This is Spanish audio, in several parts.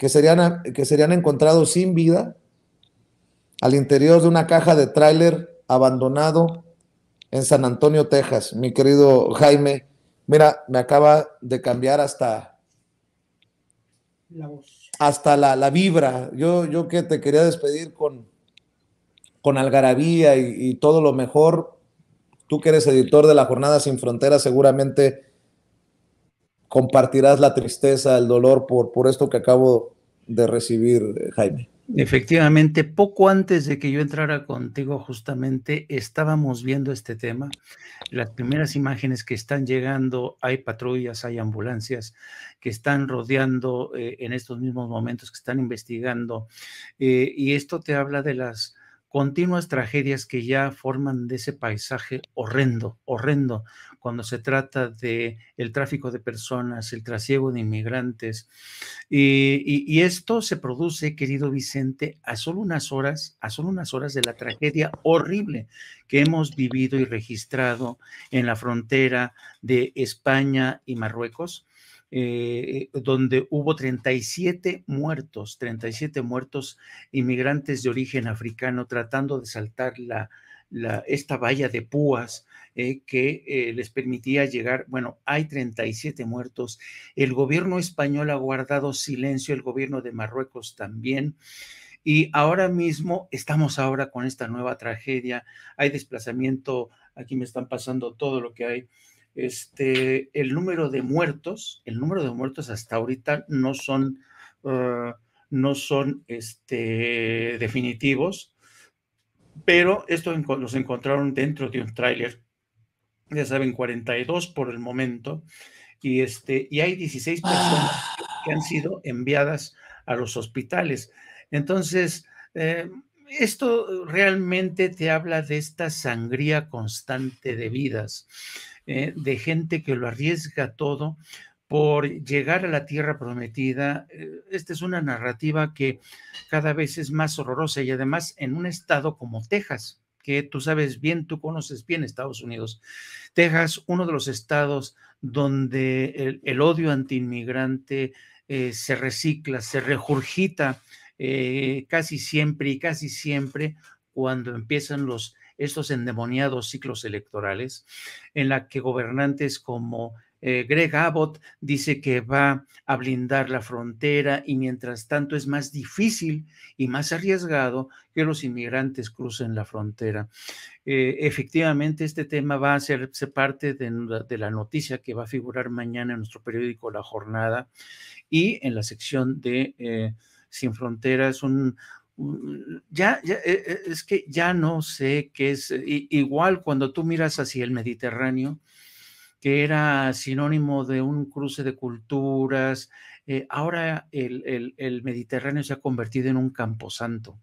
que serían, que serían encontrados sin vida al interior de una caja de tráiler abandonado en San Antonio, Texas. Mi querido Jaime, mira, me acaba de cambiar hasta la Hasta la, vibra. Yo, yo que te quería despedir con, con algarabía y, y todo lo mejor. Tú que eres editor de la Jornada Sin Fronteras, seguramente compartirás la tristeza, el dolor por, por esto que acabo de recibir, eh, Jaime. Efectivamente, poco antes de que yo entrara contigo, justamente estábamos viendo este tema. Las primeras imágenes que están llegando, hay patrullas, hay ambulancias que están rodeando eh, en estos mismos momentos, que están investigando. Eh, y esto te habla de las continuas tragedias que ya forman de ese paisaje horrendo, horrendo, cuando se trata de el tráfico de personas, el trasiego de inmigrantes. Eh, y, esto se produce, querido Vicente, a solo unas horas, a solo unas horas de la tragedia horrible que hemos vivido y registrado en la frontera de España y Marruecos. Eh, eh, donde hubo 37 muertos, 37 muertos inmigrantes de origen africano tratando de saltar la, la, esta valla de púas eh, que eh, les permitía llegar. Bueno, hay 37 muertos. El gobierno español ha guardado silencio, el gobierno de Marruecos también. Y ahora mismo estamos ahora con esta nueva tragedia. Hay desplazamiento, aquí me están pasando todo lo que hay. Este, el número de muertos, el número de muertos hasta ahorita no son, ah, no son este, definitivos, pero estos los encontraron dentro de un tráiler, ya saben, 42 por el momento, y, este, y hay 16 personas ah. que han sido enviadas a los hospitales. Entonces, eh, esto realmente te habla de esta sangría constante de vidas, eh, de gente que lo arriesga todo por llegar a la tierra prometida. Eh, esta es una narrativa que cada vez es más horrorosa y además en un estado como Texas, que tú sabes bien, tú conoces bien Estados Unidos. Texas, uno de los estados donde el, odio antiinmigrante eh, se recicla, se regurgita eh, casi siempre y casi siempre cuando empiezan los estos endemoniados ciclos electorales en la que gobernantes como eh, Greg Abbott dice que va a blindar la frontera y mientras tanto es más difícil y más arriesgado que los inmigrantes crucen la frontera. Eh, efectivamente, este tema va a hacerse parte de, la noticia que va a figurar mañana en nuestro periódico La Jornada y en la sección de eh, Sin Fronteras, ya, es que ya no sé qué es. Igual cuando tú miras hacia el Mediterráneo, que era sinónimo de un cruce de culturas. Eh, ahora el, Mediterráneo se ha convertido en un camposanto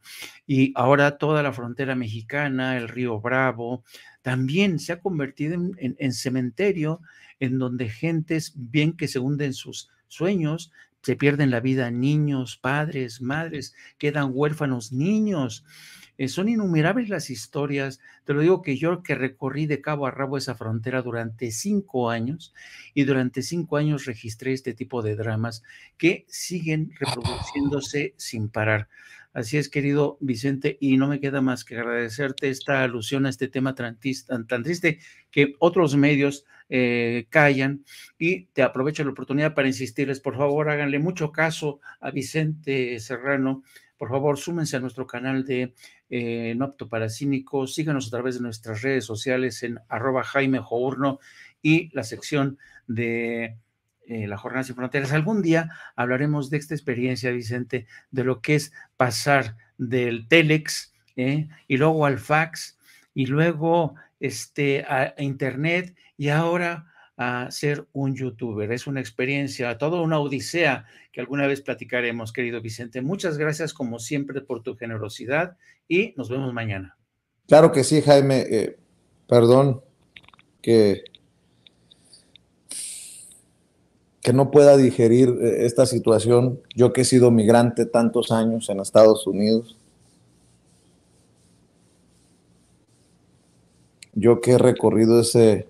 y ahora toda la frontera mexicana, el río Bravo, también se ha convertido en, en cementerio en donde gentes, bien que se hunden sus sueños, se pierden la vida niños, padres, madres, quedan huérfanos niños. Eh, son innumerables las historias, te lo digo que yo que recorrí de cabo a rabo esa frontera durante cinco años y durante cinco años registré este tipo de dramas que siguen reproduciéndose sin parar. Así es, querido Vicente, y no me queda más que agradecerte esta alusión a este tema tan, tan triste que otros medios eh, callan y te aprovecho la oportunidad para insistirles, por favor, háganle mucho caso a Vicente Serrano por favor, súmense a nuestro canal de eh, No Apto para Cínicos, síganos a través de nuestras redes sociales en arroba Jaime Journo y la sección de eh, la Jornada Sin Fronteras. Algún día hablaremos de esta experiencia, Vicente, de lo que es pasar del Telex ¿eh? y luego al fax y luego este, a Internet y ahora a ser un youtuber. Es una experiencia, toda una odisea que alguna vez platicaremos, querido Vicente. Muchas gracias como siempre por tu generosidad y nos vemos mañana. Claro que sí, Jaime. Eh, perdón que, que no pueda digerir eh, esta situación. Yo que he sido migrante tantos años en Estados Unidos. Yo que he recorrido ese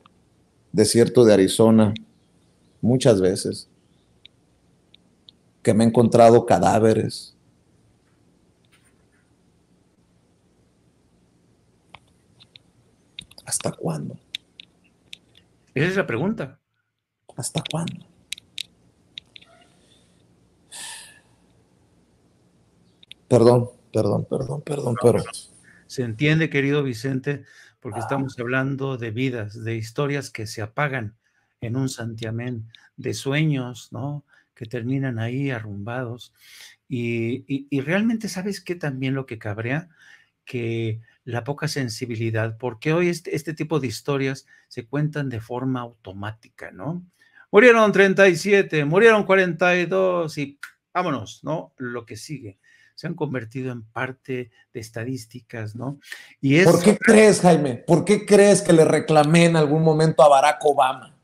desierto de Arizona muchas veces, que me he encontrado cadáveres. ¿Hasta cuándo? Esa es la pregunta. ¿Hasta cuándo? Perdón, perdón, perdón, perdón, pero... Se entiende, querido Vicente, porque estamos hablando de vidas, de historias que se apagan en un santiamén, de sueños, ¿no? Que terminan ahí arrumbados. Y, realmente, ¿sabes qué también lo que cabrea? Que la poca sensibilidad, porque hoy este, este tipo de historias se cuentan de forma automática, ¿no? Murieron 37, murieron 42 y vámonos, ¿no? Lo que sigue se han convertido en parte de estadísticas, ¿no? Y es... ¿Por qué crees, Jaime? ¿Por qué crees que le reclamé en algún momento a Barack Obama?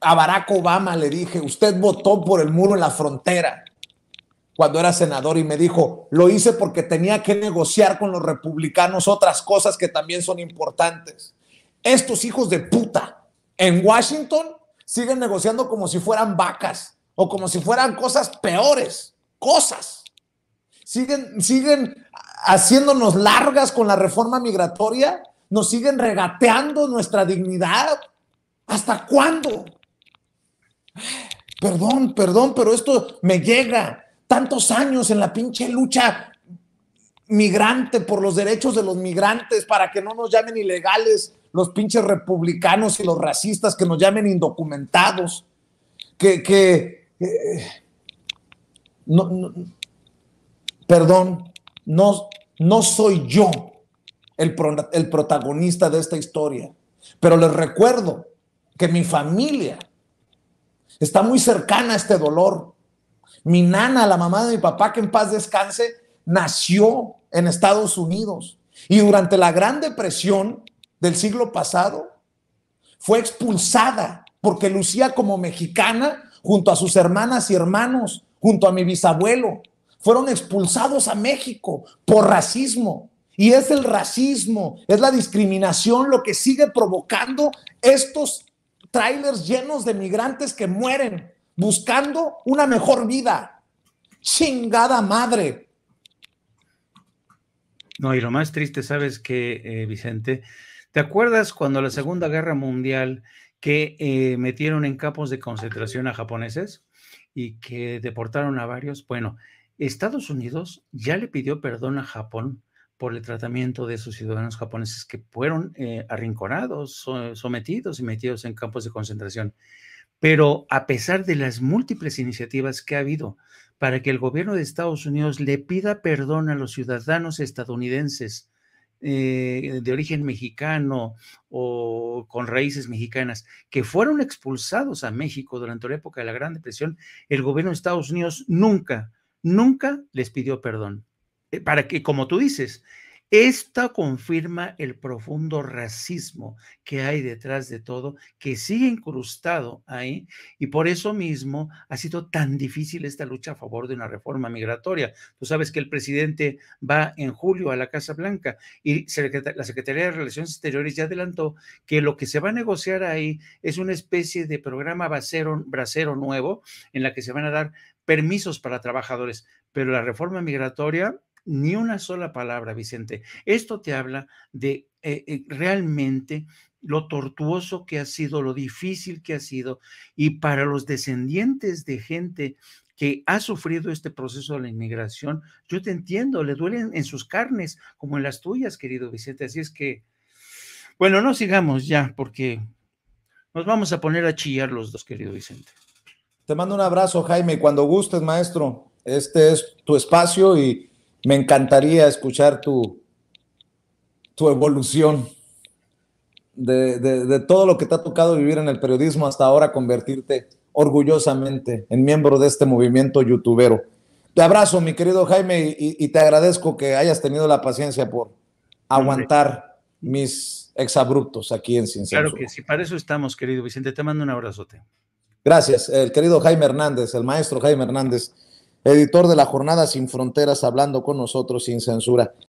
A Barack Obama le dije, usted votó por el muro en la frontera cuando era senador y me dijo, lo hice porque tenía que negociar con los republicanos otras cosas que también son importantes. Estos hijos de puta en Washington siguen negociando como si fueran vacas o como si fueran cosas peores cosas. Siguen, siguen haciéndonos largas con la reforma migratoria, nos siguen regateando nuestra dignidad. ¿Hasta cuándo? Perdón, perdón, pero esto me llega. Tantos años en la pinche lucha migrante por los derechos de los migrantes para que no nos llamen ilegales los pinches republicanos y los racistas que nos llamen indocumentados. Que, que eh, perdón, no, no soy yo el, el protagonista de esta historia, pero les recuerdo que mi familia está muy cercana a este dolor. Mi nana, la mamá de mi papá, que en paz descanse, nació en Estados Unidos y durante la Gran Depresión del siglo pasado fue expulsada porque lucía como mexicana junto a sus hermanas y hermanos junto a mi bisabuelo. Fueron expulsados a México por racismo. Y es el racismo, es la discriminación lo que sigue provocando estos trailers llenos de migrantes que mueren buscando una mejor vida. Chingada madre. No, y lo más triste, ¿sabes que eh, Vicente? ¿Te acuerdas cuando la Segunda Guerra Mundial que eh, metieron en campos de concentración a japoneses? y que deportaron a varios. Bueno, Estados Unidos ya le pidió perdón a Japón por el tratamiento de sus ciudadanos japoneses que fueron eh, arrinconados, sometidos y metidos en campos de concentración. Pero a pesar de las múltiples iniciativas que ha habido para que el gobierno de Estados Unidos le pida perdón a los ciudadanos estadounidenses eh, de origen mexicano o con raíces mexicanas que fueron expulsados a México durante la época de la Gran Depresión, el gobierno de Estados Unidos nunca, nunca les pidió perdón. Eh, para que, como tú dices, esta confirma el profundo racismo que hay detrás de todo, que sigue incrustado ahí, y por eso mismo ha sido tan difícil esta lucha a favor de una reforma migratoria. Tú sabes que el presidente va en julio a la Casa Blanca y la Secretaría de Relaciones Exteriores ya adelantó que lo que se va a negociar ahí es una especie de programa bracero nuevo en la que se van a dar permisos para trabajadores, pero la reforma migratoria ni una sola palabra, Vicente. Esto te habla de eh, eh, realmente lo tortuoso que ha sido, lo difícil que ha sido, y para los descendientes de gente que ha sufrido este proceso de la inmigración, yo te entiendo, le duelen en sus carnes, como en las tuyas, querido Vicente. Así es que, bueno, no sigamos ya, porque nos vamos a poner a chillar los dos, querido Vicente. Te mando un abrazo, Jaime, cuando gustes, maestro. Este es tu espacio y me encantaría escuchar tu, tu evolución de, todo lo que te ha tocado vivir en el periodismo hasta ahora convertirte orgullosamente en miembro de este movimiento youtubero. Te abrazo, mi querido Jaime, y, te agradezco que hayas tenido la paciencia por aguantar mis exabruptos aquí en Sin Claro que sí, para eso estamos, querido Vicente. Te mando un abrazote. Gracias, el querido Jaime Hernández, el maestro Jaime Hernández editor de la Jornada Sin Fronteras, hablando con nosotros sin censura.